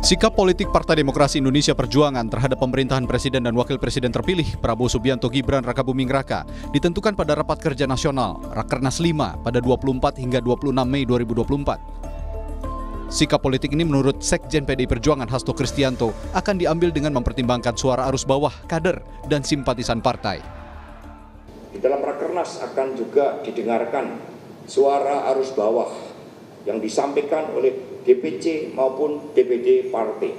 Sikap politik Partai Demokrasi Indonesia Perjuangan terhadap pemerintahan Presiden dan Wakil Presiden terpilih Prabowo Subianto Gibran Rakabuming Raka ditentukan pada Rapat Kerja Nasional Rakernas 5 pada 24 hingga 26 Mei 2024. Sikap politik ini menurut Sekjen PDI Perjuangan Hasto Kristianto akan diambil dengan mempertimbangkan suara arus bawah, kader, dan simpatisan partai. Di dalam Rakernas akan juga didengarkan suara arus bawah yang disampaikan oleh DPC maupun DPD partai.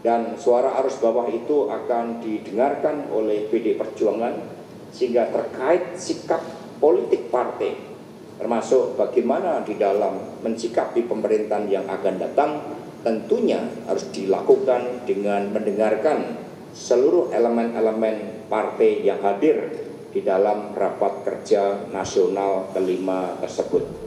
Dan suara arus bawah itu akan didengarkan oleh PD Perjuangan sehingga terkait sikap politik partai termasuk bagaimana di dalam mencikapi pemerintahan yang akan datang tentunya harus dilakukan dengan mendengarkan seluruh elemen-elemen partai yang hadir di dalam rapat kerja nasional kelima tersebut.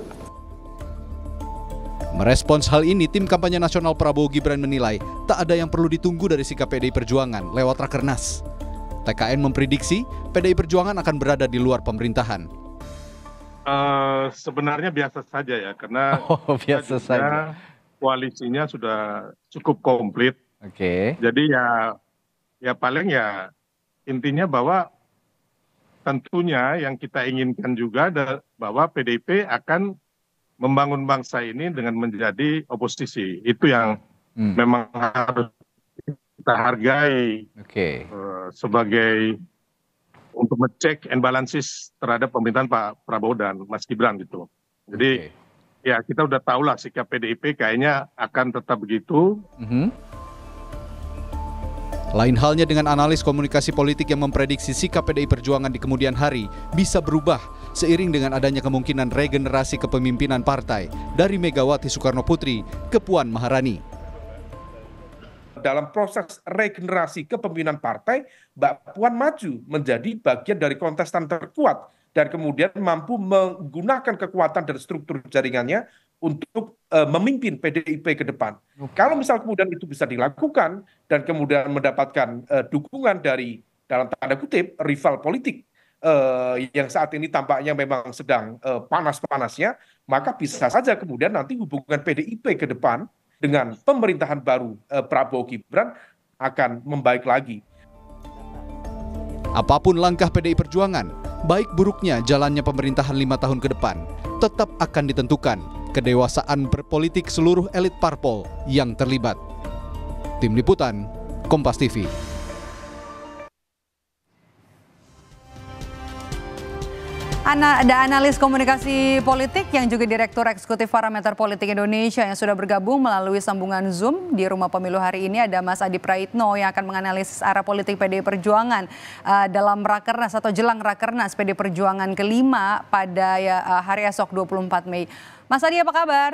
Merespons hal ini, tim kampanye nasional Prabowo Gibran menilai tak ada yang perlu ditunggu dari sikap PDI Perjuangan lewat Rakernas. TKN memprediksi PDI Perjuangan akan berada di luar pemerintahan. Uh, sebenarnya biasa saja ya, karena oh, biasa saja. koalisinya sudah cukup komplit. Oke. Okay. Jadi ya, ya paling ya intinya bahwa tentunya yang kita inginkan juga bahwa PDIP akan membangun bangsa ini dengan menjadi oposisi itu yang hmm. memang harus kita hargai okay. uh, eh, sebagai untuk ngecek and balances terhadap pemerintahan Pak Prabowo dan Mas Gibran gitu. Jadi okay. ya kita udah tahu lah sikap PDIP kayaknya akan tetap begitu. Mm-hmm. Lain halnya dengan analis komunikasi politik yang memprediksi sikap PDI Perjuangan di kemudian hari bisa berubah seiring dengan adanya kemungkinan regenerasi kepemimpinan partai dari Megawati Soekarno Putri ke Puan Maharani. Dalam proses regenerasi kepemimpinan partai, Mbak Puan maju menjadi bagian dari kontestan terkuat dan kemudian mampu menggunakan kekuatan dan struktur jaringannya untuk uh, memimpin PDIP ke depan. Kalau misal kemudian itu bisa dilakukan dan kemudian mendapatkan uh, dukungan dari dalam tanda kutip rival politik Eh, yang saat ini tampaknya memang sedang eh, panas-panasnya, maka bisa saja kemudian nanti hubungan PDIP ke depan dengan pemerintahan baru eh, Prabowo Gibran akan membaik lagi. Apapun langkah PDI Perjuangan, baik buruknya jalannya pemerintahan lima tahun ke depan, tetap akan ditentukan kedewasaan berpolitik seluruh elit parpol yang terlibat. Tim Liputan, Kompas TV. Ana, ada analis komunikasi politik yang juga Direktur Eksekutif Parameter Politik Indonesia yang sudah bergabung melalui sambungan Zoom di rumah pemilu hari ini ada Mas Adi Praitno yang akan menganalisis arah politik PD Perjuangan uh, dalam Rakernas atau jelang Rakernas PD Perjuangan kelima pada ya, uh, hari esok 24 Mei. Mas Adi apa kabar?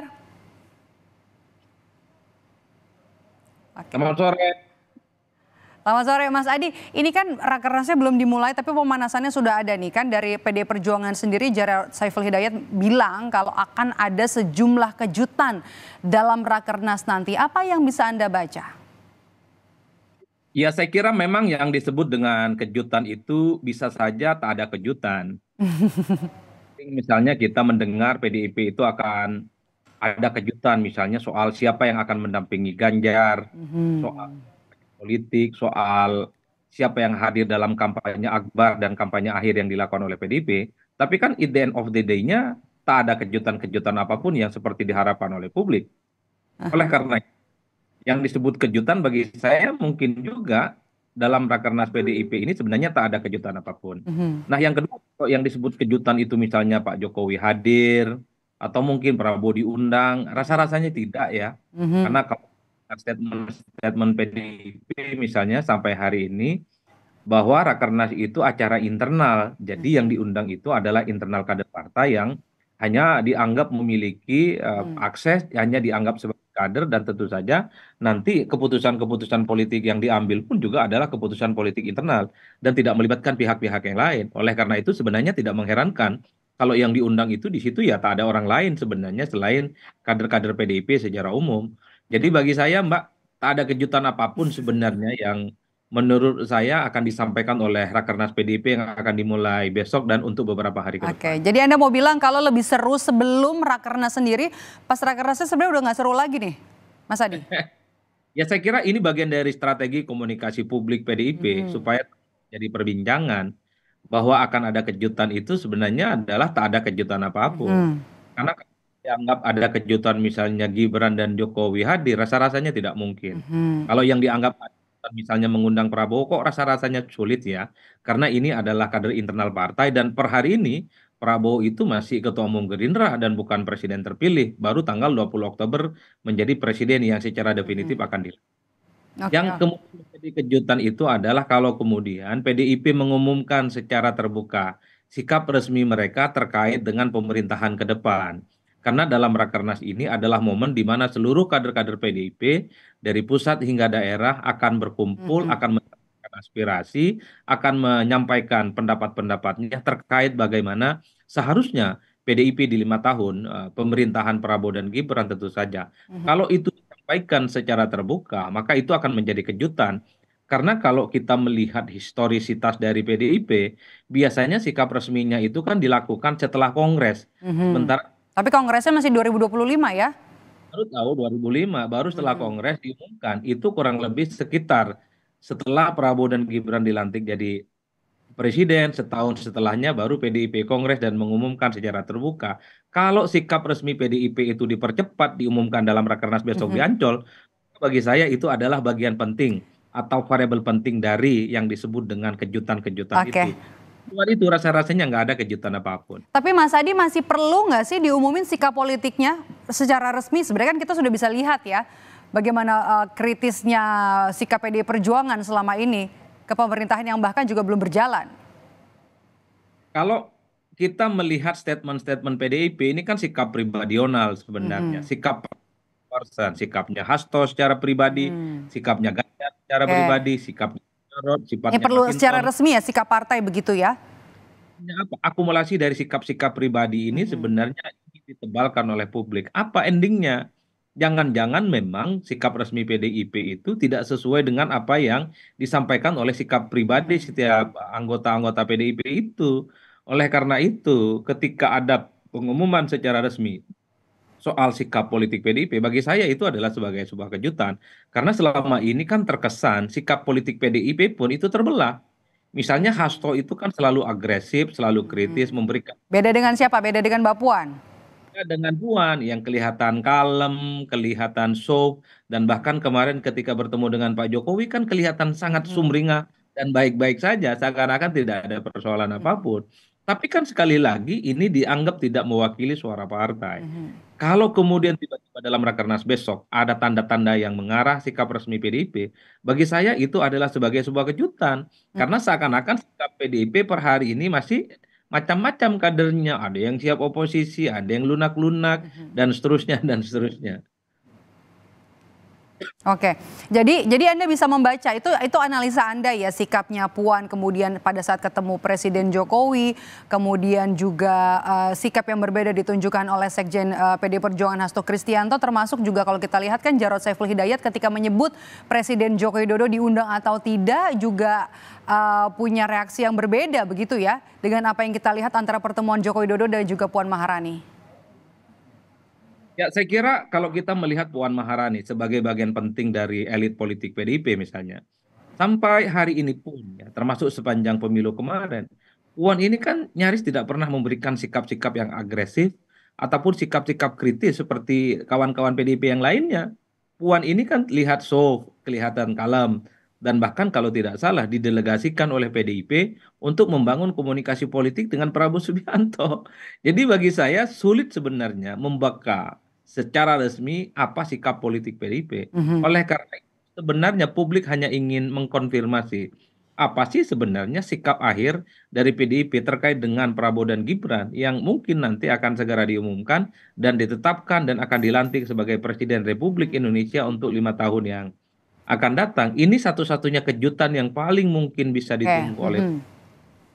Selamat sore. Selamat sore Mas Adi, ini kan rakernasnya belum dimulai tapi pemanasannya sudah ada nih kan dari PD Perjuangan sendiri Jarod Saiful Hidayat bilang kalau akan ada sejumlah kejutan dalam rakernas nanti. Apa yang bisa Anda baca? Ya saya kira memang yang disebut dengan kejutan itu bisa saja tak ada kejutan. misalnya kita mendengar PDIP itu akan ada kejutan misalnya soal siapa yang akan mendampingi Ganjar, mm -hmm. soal politik, soal siapa yang hadir dalam kampanye akbar dan kampanye akhir yang dilakukan oleh PDIP. Tapi kan at the end of the day-nya tak ada kejutan-kejutan apapun yang seperti diharapkan oleh publik. Oleh karena yang disebut kejutan bagi saya mungkin juga dalam rakernas PDIP ini sebenarnya tak ada kejutan apapun. Mm -hmm. Nah yang kedua yang disebut kejutan itu misalnya Pak Jokowi hadir atau mungkin Prabowo diundang, rasa-rasanya tidak ya, mm -hmm. karena kalau statement-statement PDIP misalnya sampai hari ini bahwa rakernas itu acara internal. Jadi yang diundang itu adalah internal kader partai yang hanya dianggap memiliki uh, hmm. akses, hanya dianggap sebagai kader dan tentu saja nanti keputusan-keputusan politik yang diambil pun juga adalah keputusan politik internal dan tidak melibatkan pihak-pihak yang lain. Oleh karena itu sebenarnya tidak mengherankan kalau yang diundang itu di situ ya tak ada orang lain sebenarnya selain kader-kader PDIP secara umum. Jadi bagi saya Mbak, tak ada kejutan apapun sebenarnya yang menurut saya akan disampaikan oleh Rakernas PDIP yang akan dimulai besok dan untuk beberapa hari ke depan. Oke, jadi Anda mau bilang kalau lebih seru sebelum Rakernas sendiri, pas Rakernasnya sebenarnya udah nggak seru lagi nih, Mas Adi? ya saya kira ini bagian dari strategi komunikasi publik PDIP hmm. supaya jadi perbincangan bahwa akan ada kejutan itu sebenarnya adalah tak ada kejutan apapun. Hmm. Karena dianggap ada kejutan misalnya Gibran dan Jokowi hadir, rasa-rasanya tidak mungkin. Mm-hmm. Kalau yang dianggap misalnya mengundang Prabowo kok rasa-rasanya sulit ya. Karena ini adalah kader internal partai dan per hari ini Prabowo itu masih ketua umum Gerindra dan bukan presiden terpilih. Baru tanggal 20 Oktober menjadi presiden yang secara definitif mm-hmm. akan dilakukan. Okay. Yang kemudian menjadi kejutan itu adalah kalau kemudian PDIP mengumumkan secara terbuka sikap resmi mereka terkait dengan pemerintahan ke depan karena dalam rakernas ini adalah momen di mana seluruh kader-kader PDIP dari pusat hingga daerah akan berkumpul, mm -hmm. akan menyampaikan aspirasi, akan menyampaikan pendapat-pendapatnya terkait bagaimana seharusnya PDIP di lima tahun eh, pemerintahan Prabowo dan Gibran tentu saja. Mm -hmm. Kalau itu disampaikan secara terbuka, maka itu akan menjadi kejutan. Karena kalau kita melihat historisitas dari PDIP, biasanya sikap resminya itu kan dilakukan setelah Kongres. Mm -hmm. Sementara tapi kongresnya masih 2025 ya? Baru tahu 2005, baru setelah hmm. kongres diumumkan. Itu kurang lebih sekitar setelah Prabowo dan Gibran dilantik jadi presiden, setahun setelahnya baru PDIP kongres dan mengumumkan secara terbuka. Kalau sikap resmi PDIP itu dipercepat diumumkan dalam rakernas besok hmm. di Ancol, bagi saya itu adalah bagian penting atau variabel penting dari yang disebut dengan kejutan-kejutan okay. itu luar itu rasa-rasanya nggak ada kejutan apapun. Tapi Mas Adi masih perlu nggak sih diumumin sikap politiknya secara resmi? Sebenarnya kan kita sudah bisa lihat ya bagaimana uh, kritisnya sikap PDIP Perjuangan selama ini ke pemerintahan yang bahkan juga belum berjalan. Kalau kita melihat statement-statement PDIP ini kan sikap pribadional sebenarnya, hmm sikap person, sikapnya Hasto secara pribadi, hmm. sikapnya Ganjar secara okay. pribadi, sikapnya sifatnya ya, perlu secara resmi ya sikap partai begitu ya apa akumulasi dari sikap-sikap pribadi ini hmm. sebenarnya ditebalkan oleh publik apa endingnya jangan-jangan memang sikap resmi PDIP itu tidak sesuai dengan apa yang disampaikan oleh sikap pribadi hmm. setiap anggota-anggota PDIP itu. Oleh karena itu, ketika ada pengumuman secara resmi, soal sikap politik PDIP bagi saya itu adalah sebagai sebuah kejutan karena selama ini kan terkesan sikap politik PDIP pun itu terbelah. Misalnya Hasto itu kan selalu agresif, selalu hmm. kritis, hmm. memberikan. Beda dengan siapa? Beda dengan Mbak Puan. Beda dengan Puan yang kelihatan kalem, kelihatan sok dan bahkan kemarin ketika bertemu dengan Pak Jokowi kan kelihatan sangat hmm. sumringah dan baik-baik saja, seakan-akan tidak ada persoalan hmm. apapun. Tapi kan sekali lagi ini dianggap tidak mewakili suara partai. Mm -hmm. Kalau kemudian tiba-tiba dalam rakernas besok ada tanda-tanda yang mengarah sikap resmi PDIP, bagi saya itu adalah sebagai sebuah kejutan. Mm -hmm. Karena seakan-akan sikap PDIP per hari ini masih macam-macam kadernya, ada yang siap oposisi, ada yang lunak-lunak mm -hmm. dan seterusnya dan seterusnya. Oke, jadi jadi Anda bisa membaca itu itu analisa Anda ya sikapnya Puan kemudian pada saat ketemu Presiden Jokowi, kemudian juga uh, sikap yang berbeda ditunjukkan oleh Sekjen uh, eh, PD Perjuangan Hasto Kristianto termasuk juga kalau kita lihat kan Jarod Saiful Hidayat ketika menyebut Presiden Joko Widodo diundang atau tidak juga uh, punya reaksi yang berbeda begitu ya dengan apa yang kita lihat antara pertemuan Joko Widodo dan juga Puan Maharani. Ya, saya kira kalau kita melihat Puan Maharani sebagai bagian penting dari elit politik PDIP misalnya, sampai hari ini pun, ya, termasuk sepanjang pemilu kemarin, Puan ini kan nyaris tidak pernah memberikan sikap-sikap yang agresif ataupun sikap-sikap kritis seperti kawan-kawan PDIP yang lainnya. Puan ini kan lihat soft, kelihatan kalem, dan bahkan kalau tidak salah didelegasikan oleh PDIP untuk membangun komunikasi politik dengan Prabowo Subianto. Jadi bagi saya sulit sebenarnya membaca secara resmi apa sikap politik PDIP. Mm-hmm. Oleh karena itu, sebenarnya publik hanya ingin mengkonfirmasi apa sih sebenarnya sikap akhir dari PDIP terkait dengan Prabowo dan Gibran yang mungkin nanti akan segera diumumkan dan ditetapkan dan akan dilantik sebagai Presiden Republik Indonesia untuk lima tahun yang akan datang. Ini satu-satunya kejutan yang paling mungkin bisa ditunggu eh, oleh. Hmm.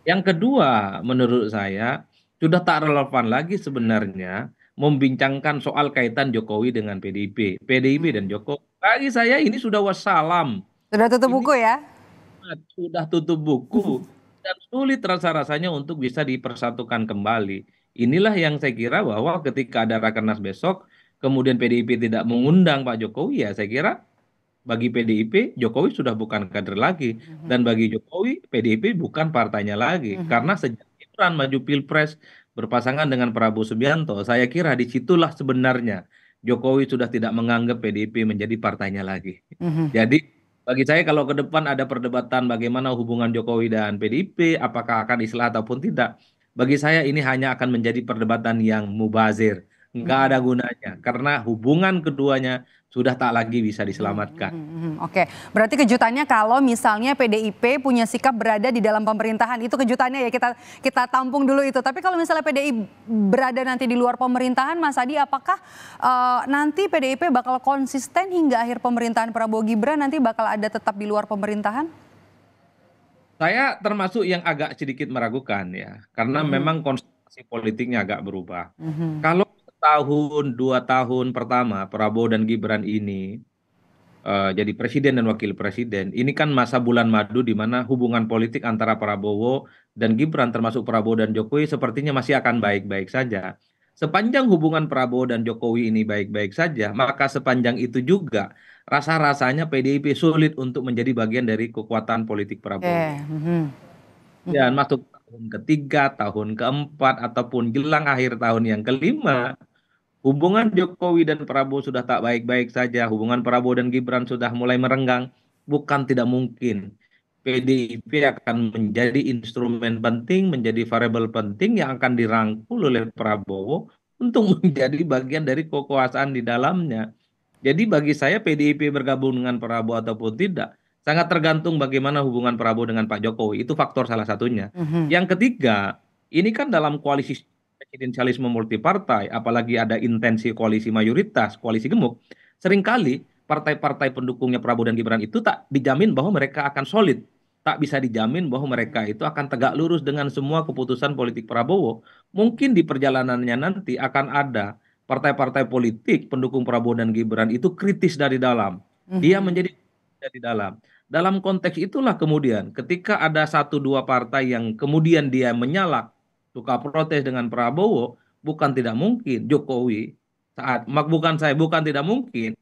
Yang kedua, menurut saya sudah tak relevan lagi sebenarnya membincangkan soal kaitan Jokowi dengan PDIP, PDIP dan Jokowi. Bagi saya ini sudah wassalam. Sudah tutup ini buku ya? Sudah tutup buku dan sulit rasa-rasanya untuk bisa dipersatukan kembali. Inilah yang saya kira bahwa ketika ada rakernas besok, kemudian PDIP tidak mengundang Pak Jokowi ya saya kira bagi PDIP Jokowi sudah bukan kader lagi mm-hmm. dan bagi Jokowi PDIP bukan partainya lagi mm-hmm. karena sejak Gibran maju pilpres berpasangan dengan Prabowo Subianto, saya kira di situlah sebenarnya Jokowi sudah tidak menganggap PDIP menjadi partainya lagi. Mm -hmm. Jadi bagi saya kalau ke depan ada perdebatan bagaimana hubungan Jokowi dan PDIP, apakah akan islah ataupun tidak, bagi saya ini hanya akan menjadi perdebatan yang mubazir, nggak mhm. ada gunanya karena hubungan keduanya sudah tak lagi bisa diselamatkan. Hmm, hmm, hmm. hmm. Oke, berarti kejutannya kalau misalnya PDIP punya sikap berada di dalam pemerintahan itu kejutannya ya kita kita tampung dulu itu. Tapi kalau misalnya PDIP berada nanti di luar pemerintahan, Mas Adi, apakah uh, nanti PDIP bakal konsisten hingga akhir pemerintahan Prabowo Gibran nanti bakal ada tetap di luar pemerintahan? Saya termasuk yang agak sedikit meragukan ya, karena hmm. memang konstelasi politiknya agak berubah. Hmm. Kalau tahun dua tahun pertama prabowo dan gibran ini eh, jadi presiden dan wakil presiden ini kan masa bulan madu di mana hubungan politik antara prabowo dan gibran termasuk prabowo dan jokowi sepertinya masih akan baik baik saja sepanjang hubungan prabowo dan jokowi ini baik baik saja maka sepanjang itu juga rasa rasanya pdip sulit untuk menjadi bagian dari kekuatan politik prabowo eh, mm -hmm. dan masuk tahun ketiga tahun keempat ataupun jelang akhir tahun yang kelima Hubungan Jokowi dan Prabowo sudah tak baik-baik saja, hubungan Prabowo dan Gibran sudah mulai merenggang, bukan tidak mungkin PDIP akan menjadi instrumen penting, menjadi variabel penting yang akan dirangkul oleh Prabowo untuk menjadi bagian dari kekuasaan di dalamnya. Jadi bagi saya PDIP bergabung dengan Prabowo ataupun tidak sangat tergantung bagaimana hubungan Prabowo dengan Pak Jokowi. Itu faktor salah satunya. Mm -hmm. Yang ketiga, ini kan dalam koalisi presidensialisme multi partai apalagi ada intensi koalisi mayoritas koalisi gemuk seringkali partai-partai pendukungnya Prabowo dan Gibran itu tak dijamin bahwa mereka akan solid tak bisa dijamin bahwa mereka itu akan tegak lurus dengan semua keputusan politik Prabowo. Mungkin di perjalanannya nanti akan ada partai-partai politik pendukung Prabowo dan Gibran itu kritis dari dalam. Mhm. Dia menjadi dari dalam. Dalam konteks itulah kemudian ketika ada satu dua partai yang kemudian dia menyalak suka protes dengan Prabowo, bukan tidak mungkin Jokowi saat bukan saya bukan tidak mungkin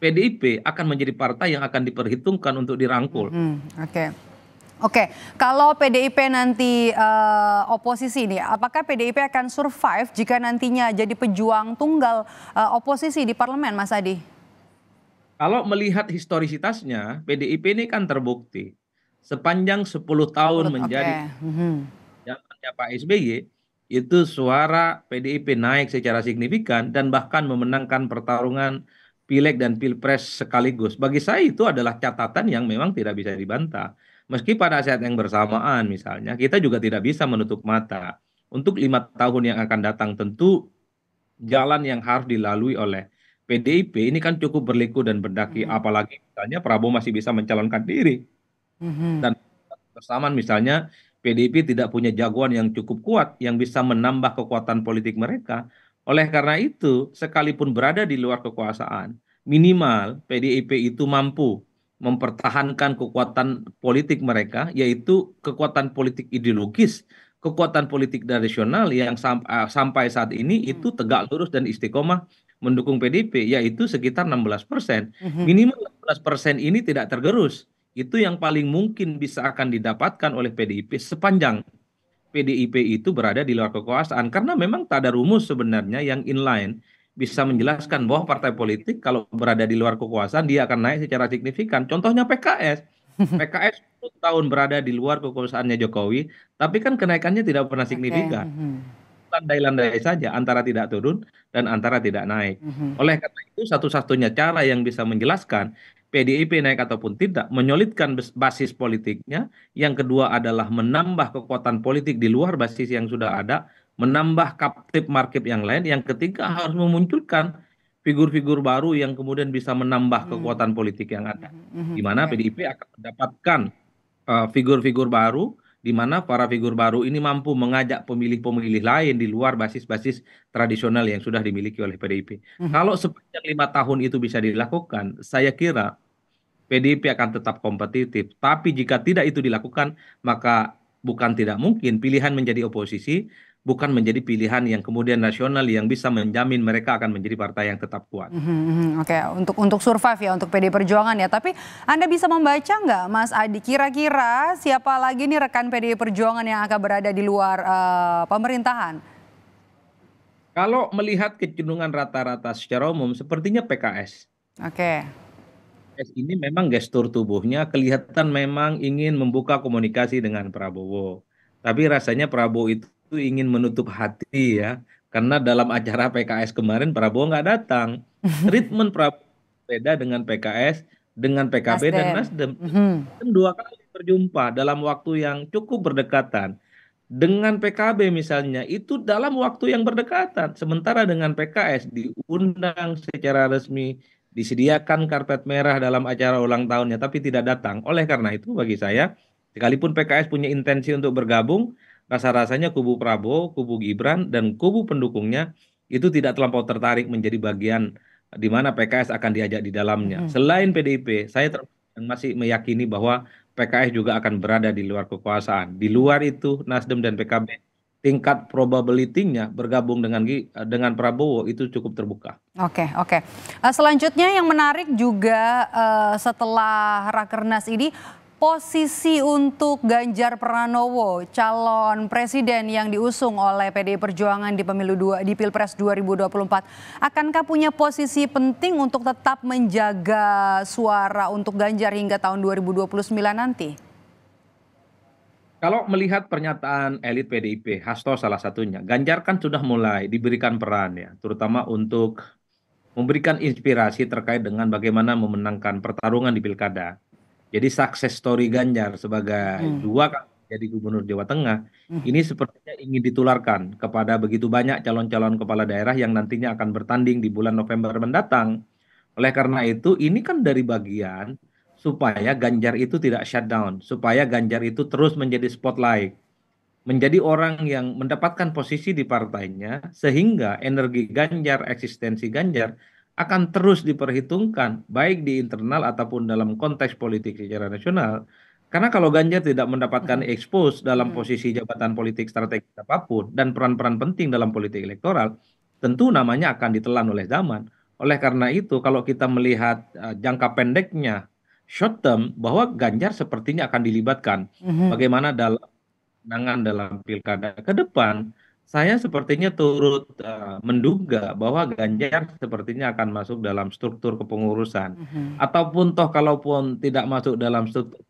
PDIP akan menjadi partai yang akan diperhitungkan untuk dirangkul. Hmm, Oke. Okay. Oke, okay. kalau PDIP nanti uh, oposisi ini, apakah PDIP akan survive jika nantinya jadi pejuang tunggal uh, oposisi di parlemen, Mas Adi? Kalau melihat historisitasnya, PDIP ini kan terbukti sepanjang 10 tahun 10, menjadi okay. Hmm. Pak SBY itu suara PDIP naik secara signifikan dan bahkan memenangkan pertarungan pileg dan pilpres sekaligus. Bagi saya itu adalah catatan yang memang tidak bisa dibantah. Meski pada saat yang bersamaan misalnya kita juga tidak bisa menutup mata untuk lima tahun yang akan datang tentu jalan yang harus dilalui oleh PDIP ini kan cukup berliku dan berdaki, hmm. apalagi misalnya Prabowo masih bisa mencalonkan diri. Hmm. Dan bersamaan misalnya PDIP tidak punya jagoan yang cukup kuat yang bisa menambah kekuatan politik mereka. Oleh karena itu, sekalipun berada di luar kekuasaan, minimal PDIP itu mampu mempertahankan kekuatan politik mereka, yaitu kekuatan politik ideologis, kekuatan politik tradisional yang sam eh, sampai saat ini hmm. itu tegak lurus dan istiqomah mendukung PDIP, yaitu sekitar 16 persen. Hmm. Minimal 16 persen ini tidak tergerus itu yang paling mungkin bisa akan didapatkan oleh PDIP sepanjang PDIP itu berada di luar kekuasaan karena memang tak ada rumus sebenarnya yang inline bisa menjelaskan bahwa partai politik kalau berada di luar kekuasaan dia akan naik secara signifikan. Contohnya PKS. PKS 10 tahun berada di luar kekuasaannya Jokowi, tapi kan kenaikannya tidak pernah signifikan. Mhm. Landai-landai saja antara tidak turun dan antara tidak naik. Mhm. Oleh karena itu satu-satunya cara yang bisa menjelaskan PDIP naik ataupun tidak, menyolidkan basis politiknya. Yang kedua adalah menambah kekuatan politik di luar basis yang sudah ada, menambah captive market yang lain. Yang ketiga harus memunculkan figur-figur baru yang kemudian bisa menambah hmm. kekuatan politik yang ada. Di mana PDIP akan mendapatkan eh, figur-figur uh, baru di mana para figur baru ini mampu mengajak pemilih-pemilih lain di luar basis-basis tradisional yang sudah dimiliki oleh PDIP. -hmm. Kalau sepanjang lima tahun itu bisa dilakukan, saya kira pdip akan tetap kompetitif tapi jika tidak itu dilakukan maka bukan tidak mungkin pilihan menjadi oposisi bukan menjadi pilihan yang kemudian nasional yang bisa menjamin mereka akan menjadi partai yang tetap kuat. Mm-hmm. Oke, okay. untuk untuk survive ya untuk PD Perjuangan ya. Tapi Anda bisa membaca nggak, Mas Adi? Kira-kira siapa lagi nih rekan PD Perjuangan yang akan berada di luar uh, pemerintahan? Kalau melihat kecenderungan rata-rata secara umum, sepertinya PKS. Oke. Okay pks ini memang gestur tubuhnya kelihatan memang ingin membuka komunikasi dengan Prabowo. Tapi rasanya Prabowo itu ingin menutup hati ya. Karena dalam acara PKS kemarin Prabowo nggak datang. Treatment Prabowo beda dengan PKS, dengan PKB Nasdem. dan Nasdem. Mm-hmm. Dua kali berjumpa dalam waktu yang cukup berdekatan. Dengan PKB misalnya itu dalam waktu yang berdekatan. Sementara dengan PKS diundang secara resmi disediakan karpet merah dalam acara ulang tahunnya tapi tidak datang. Oleh karena itu bagi saya sekalipun PKS punya intensi untuk bergabung, rasa-rasanya kubu Prabowo, kubu Gibran dan kubu pendukungnya itu tidak terlampau tertarik menjadi bagian di mana PKS akan diajak di dalamnya. Hmm. Selain PDIP, saya masih meyakini bahwa PKS juga akan berada di luar kekuasaan. Di luar itu Nasdem dan PKB tingkat probability-nya bergabung dengan eh, dengan Prabowo itu cukup terbuka. Oke, oke. Eh, selanjutnya yang menarik juga uh, setelah Rakernas ini posisi untuk Ganjar Pranowo calon presiden yang diusung oleh PDI Perjuangan di pemilu dua, di Pilpres 2024 akankah punya posisi penting untuk tetap menjaga suara untuk Ganjar hingga tahun 2029 nanti? Kalau melihat pernyataan elit PDIP, Hasto salah satunya, Ganjar kan sudah mulai diberikan peran ya, terutama untuk memberikan inspirasi terkait dengan bagaimana memenangkan pertarungan di pilkada. Jadi sukses story Ganjar sebagai hmm. dua kali jadi gubernur Jawa Tengah hmm. ini sepertinya ingin ditularkan kepada begitu banyak calon-calon kepala daerah yang nantinya akan bertanding di bulan November mendatang. Oleh karena itu, ini kan dari bagian supaya Ganjar itu tidak shutdown, supaya Ganjar itu terus menjadi spotlight, menjadi orang yang mendapatkan posisi di partainya sehingga energi Ganjar, eksistensi Ganjar akan terus diperhitungkan baik di internal ataupun dalam konteks politik secara nasional. Karena kalau Ganjar tidak mendapatkan mm-hmm. expose dalam mm-hmm. posisi jabatan politik strategis apapun dan peran-peran penting dalam politik elektoral, tentu namanya akan ditelan oleh zaman. Oleh karena itu, kalau kita melihat eh, jangka pendeknya short term bahwa Ganjar sepertinya akan dilibatkan mm-hmm. bagaimana dalam penangan dalam pilkada ke depan saya sepertinya turut uh, menduga bahwa Ganjar sepertinya akan masuk dalam struktur kepengurusan mm-hmm. ataupun toh kalaupun tidak masuk dalam struktur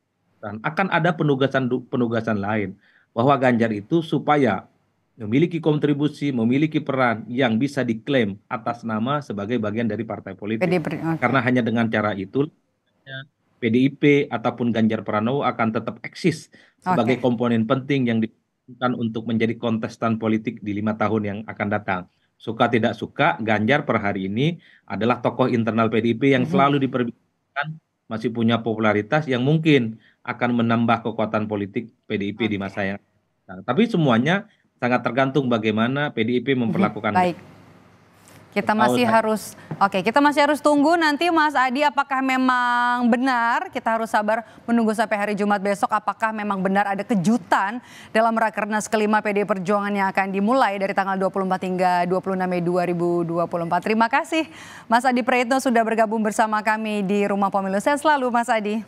akan ada penugasan penugasan lain bahwa Ganjar itu supaya memiliki kontribusi, memiliki peran yang bisa diklaim atas nama sebagai bagian dari partai politik. okay. Karena hanya dengan cara itu pdip ataupun ganjar pranowo akan tetap eksis sebagai komponen penting yang diperlukan untuk menjadi kontestan politik di lima tahun yang akan datang suka tidak suka ganjar per hari ini adalah tokoh internal pdip yang mhm. selalu diperbincangkan masih punya popularitas yang mungkin akan menambah kekuatan politik pdip okay. di masa yang akan datang. tapi semuanya sangat tergantung bagaimana PDIP mhm. memperlakukan. Baik. Kita masih harus, oke, okay, kita masih harus tunggu nanti Mas Adi apakah memang benar kita harus sabar menunggu sampai hari Jumat besok apakah memang benar ada kejutan dalam Rakernas kelima PD Perjuangan yang akan dimulai dari tanggal 24 hingga 26 Mei 2024. Terima kasih Mas Adi Praitno sudah bergabung bersama kami di Rumah Pemilu. Saya selalu Mas Adi.